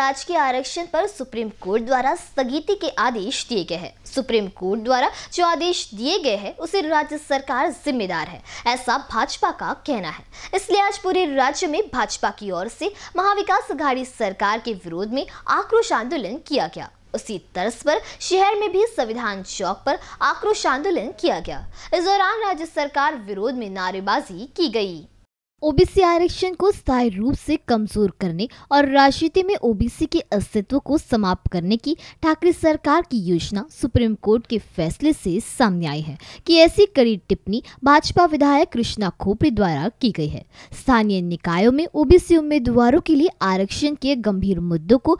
राजकीय के आरक्षण पर सुप्रीम कोर्ट द्वारा स्थगिति के आदेश दिए गए हैं सुप्रीम कोर्ट द्वारा जो आदेश दिए गए हैं उसे राज्य सरकार जिम्मेदार है ऐसा भाजपा का कहना है इसलिए आज पूरे राज्य में भाजपा की ओर से महाविकास अघाड़ी सरकार के विरोध में आक्रोश आंदोलन किया गया उसी तर्ज पर शहर में भी संविधान चौक पर आक्रोश आंदोलन किया गया इस दौरान राज्य सरकार विरोध में नारेबाजी की गई ओबीसी आरक्षण को स्थायी रूप से कमजोर करने और राजनीति में ओबीसी के अस्तित्व को समाप्त करने की ठाकरे सरकार की योजना सुप्रीम कोर्ट के फैसले से सामने आई है कि ऐसी कड़ी टिप्पणी भाजपा विधायक कृष्णा खोपड़ी द्वारा की गई है स्थानीय निकायों में ओबीसी उम्मीदवारों के लिए आरक्षण के गंभीर मुद्दों को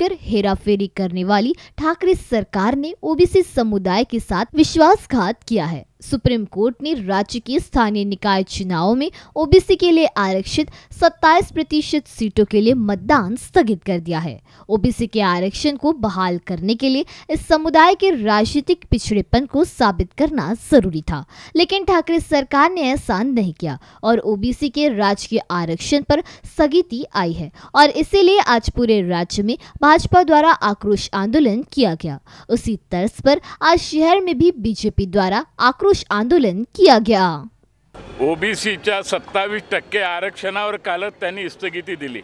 कर हेराफेरी करने वाली ठाकरे सरकार ने ओबीसी समुदाय के साथ विश्वासघात किया है सुप्रीम कोर्ट ने राज्य के स्थानीय निकाय चुनावों में ओबीसी के लिए आरक्षित 27 प्रतिशत सीटों के लिए मतदान स्थगित कर दिया है ओबीसी के आरक्षण को बहाल करने के लिए इस समुदाय के राजनीतिक पिछड़ेपन को साबित करना जरूरी था लेकिन ठाकरे सरकार ने ऐसा नहीं किया और ओबीसी के राजकीय आरक्षण पर स्थगित आई है और इसीलिए आज पूरे राज्य में भाजपा द्वारा आक्रोश आंदोलन किया गया उसी तर्ज पर आज शहर में भी बीजेपी द्वारा आक्रोश पुरुष आंदोलन किया गया च्या सत्तावीस टक्के आरक्षणावर कालच त्यांनी स्थगिती दिली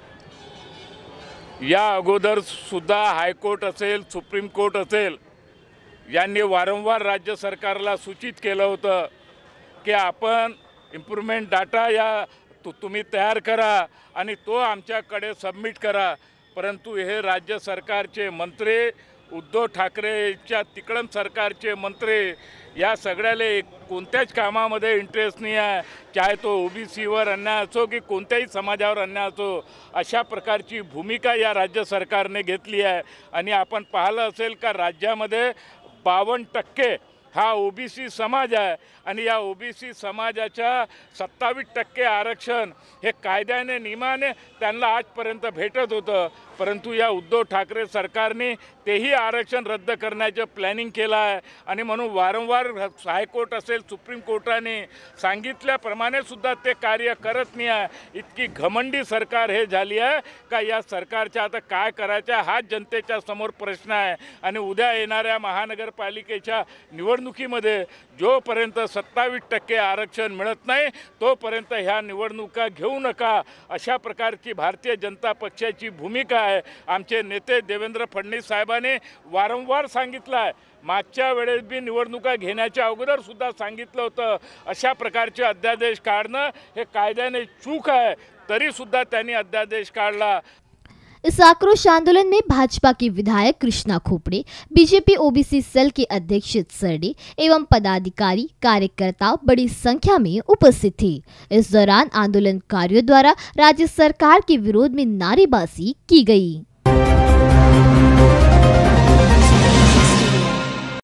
या अगोदर सुद्धा हायकोर्ट असेल सुप्रीम कोर्ट असेल यांनी वारंवार राज्य सरकारला सूचित केलं होतं की आपण इम्प्रुवमेंट डाटा या तु तुम्ही तयार करा आणि तो आमच्याकडे सबमिट करा परंतु हे राज्य सरकारचे मंत्री उद्धव ठाकरेच्या तिकडम सरकारचे मंत्री या सगळ्याला कोणत्याच कामामध्ये इंटरेस्ट नाही आहे चाहे तो ओ बी सीवर अन्याय असो की कोणत्याही समाजावर अन्याय असो अशा प्रकारची भूमिका या राज्य सरकारने घेतली आहे आणि आपण पाहिलं असेल का राज्यामध्ये बावन्न टक्के हा ओबीसी समाज आहे आणि या ओबीसी समाजाच्या सत्तावीस टक्के आरक्षण हे कायद्याने नियमाने त्यांना आजपर्यंत भेटत होतं परंतु या उद्धव ठाकरे सरकारने तेही आरक्षण रद्द करण्याचं प्लॅनिंग केलं आहे आणि म्हणून वारंवार हायकोर्ट असेल सुप्रीम कोर्टाने सांगितल्याप्रमाणे सुद्धा ते कार्य करत नाही आहे इतकी घमंडी सरकार हे झाली आहे का या सरकारच्या आता काय करायचं हा जनतेच्या समोर प्रश्न आहे आणि उद्या येणाऱ्या महानगरपालिकेच्या निवडणूक निवडणुकीमध्ये जोपर्यंत सत्तावीस टक्के आरक्षण मिळत नाही तोपर्यंत ह्या निवडणुका घेऊ नका अशा प्रकारची भारतीय जनता पक्षाची भूमिका आहे आमचे नेते देवेंद्र फडणवीस साहेबांनी वारंवार सांगितलं आहे मागच्या वेळेस बी निवडणुका घेण्याच्या अगोदरसुद्धा सांगितलं होतं अशा प्रकारचे अध्यादेश काढणं हे कायद्याने चूक आहे तरीसुद्धा त्यांनी अध्यादेश काढला इस आक्रोश आंदोलन में भाजपा के विधायक Krishna Khopde BJP OBC cell के अध्यक्ष सरडे एवं पदाधिकारी कार्यकर्ता बड़ी संख्या में उपस्थित थे इस दौरान आंदोलनकारियों द्वारा राज्य सरकार के विरोध में नारेबाजी की गई